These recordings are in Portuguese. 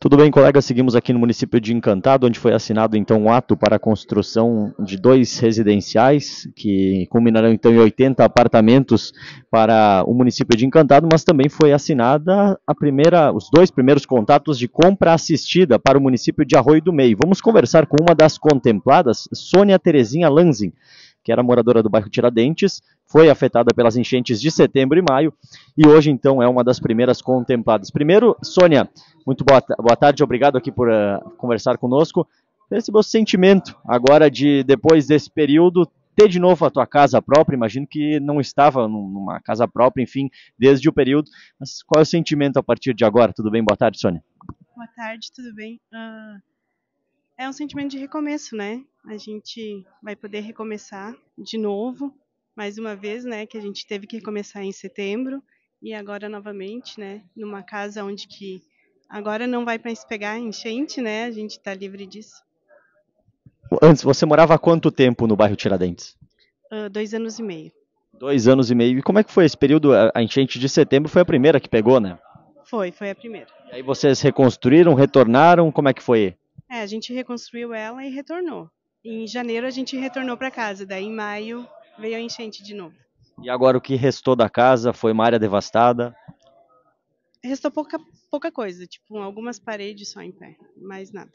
Tudo bem, colega? Seguimos aqui no município de Encantado, onde foi assinado então um ato para a construção de dois residenciais, que culminarão então em 80 apartamentos para o município de Encantado, mas também foi assinada a primeira, os dois primeiros contatos de compra assistida para o município de Arroio do Meio. Vamos conversar com uma das contempladas, Sônia Terezinha Lanzin que era moradora do bairro Tiradentes, foi afetada pelas enchentes de setembro e maio e hoje então é uma das primeiras contempladas. Primeiro, Sônia, muito boa, boa tarde, obrigado aqui por uh, conversar conosco. Esse meu sentimento agora de depois desse período ter de novo a tua casa própria, imagino que não estava numa casa própria, enfim, desde o período. Mas qual é o sentimento a partir de agora? Tudo bem? Boa tarde, Sônia. Boa tarde, tudo bem? Uh é um sentimento de recomeço, né? A gente vai poder recomeçar de novo, mais uma vez, né? Que a gente teve que recomeçar em setembro e agora novamente, né? Numa casa onde que agora não vai mais pegar enchente, né? A gente está livre disso. Antes, você morava há quanto tempo no bairro Tiradentes? Uh, dois anos e meio. Dois anos e meio. E como é que foi esse período? A enchente de setembro foi a primeira que pegou, né? Foi, foi a primeira. E aí vocês reconstruíram, retornaram? Como é que foi? É, a gente reconstruiu ela e retornou. Em janeiro a gente retornou para casa, daí em maio veio a enchente de novo. E agora o que restou da casa? Foi uma área devastada? Restou pouca, pouca coisa, tipo algumas paredes só em pé, mais nada.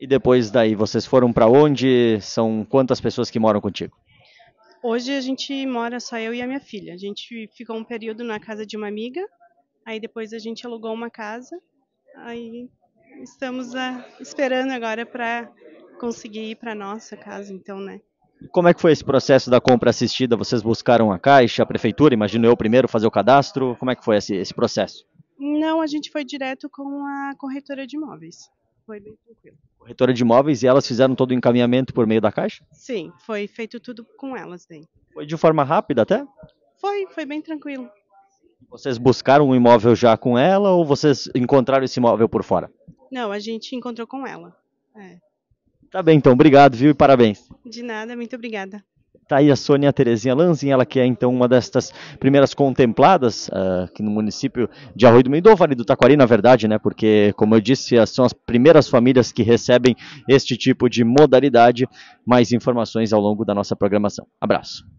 E depois daí, vocês foram para onde? São quantas pessoas que moram contigo? Hoje a gente mora só eu e a minha filha. A gente ficou um período na casa de uma amiga, aí depois a gente alugou uma casa, aí estamos a, ah, esperando agora para conseguir ir para nossa casa, então, né? Como é que foi esse processo da compra assistida? Vocês buscaram a Caixa, a Prefeitura, imagino eu primeiro, fazer o cadastro? Como é que foi esse, esse processo? Não, a gente foi direto com a corretora de imóveis. Foi bem tranquilo. Corretora de imóveis e elas fizeram todo o encaminhamento por meio da Caixa? Sim, foi feito tudo com elas. bem. Foi de forma rápida até? Foi, foi bem tranquilo. Vocês buscaram um imóvel já com ela ou vocês encontraram esse imóvel por fora? Não, a gente encontrou com ela. É. Tá bem, então. Obrigado, viu? E parabéns. De nada, muito obrigada. Tá aí a Sônia Terezinha Lanzin, ela que é então uma destas primeiras contempladas uh, aqui no município de Arroio do Meio, Vale do Taquari, na verdade, né? Porque, como eu disse, são as primeiras famílias que recebem este tipo de modalidade. Mais informações ao longo da nossa programação. Abraço.